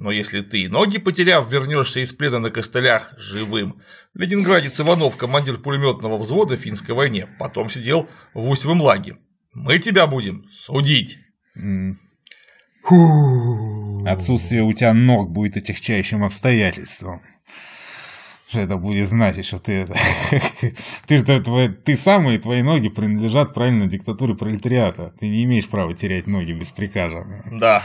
но если ты ноги потеряв, вернешься из плена на костылях живым. Ленинградец Иванов, командир пулеметного взвода в финской войне, потом сидел в Усевом лаге. Мы тебя будем судить. Отсутствие у тебя ног будет отягчающим обстоятельством. Что это будет значить, что ты это... ты, что, твои, ты сам и твои ноги принадлежат правильно диктатуре пролетариата. Ты не имеешь права терять ноги без приказа. Да.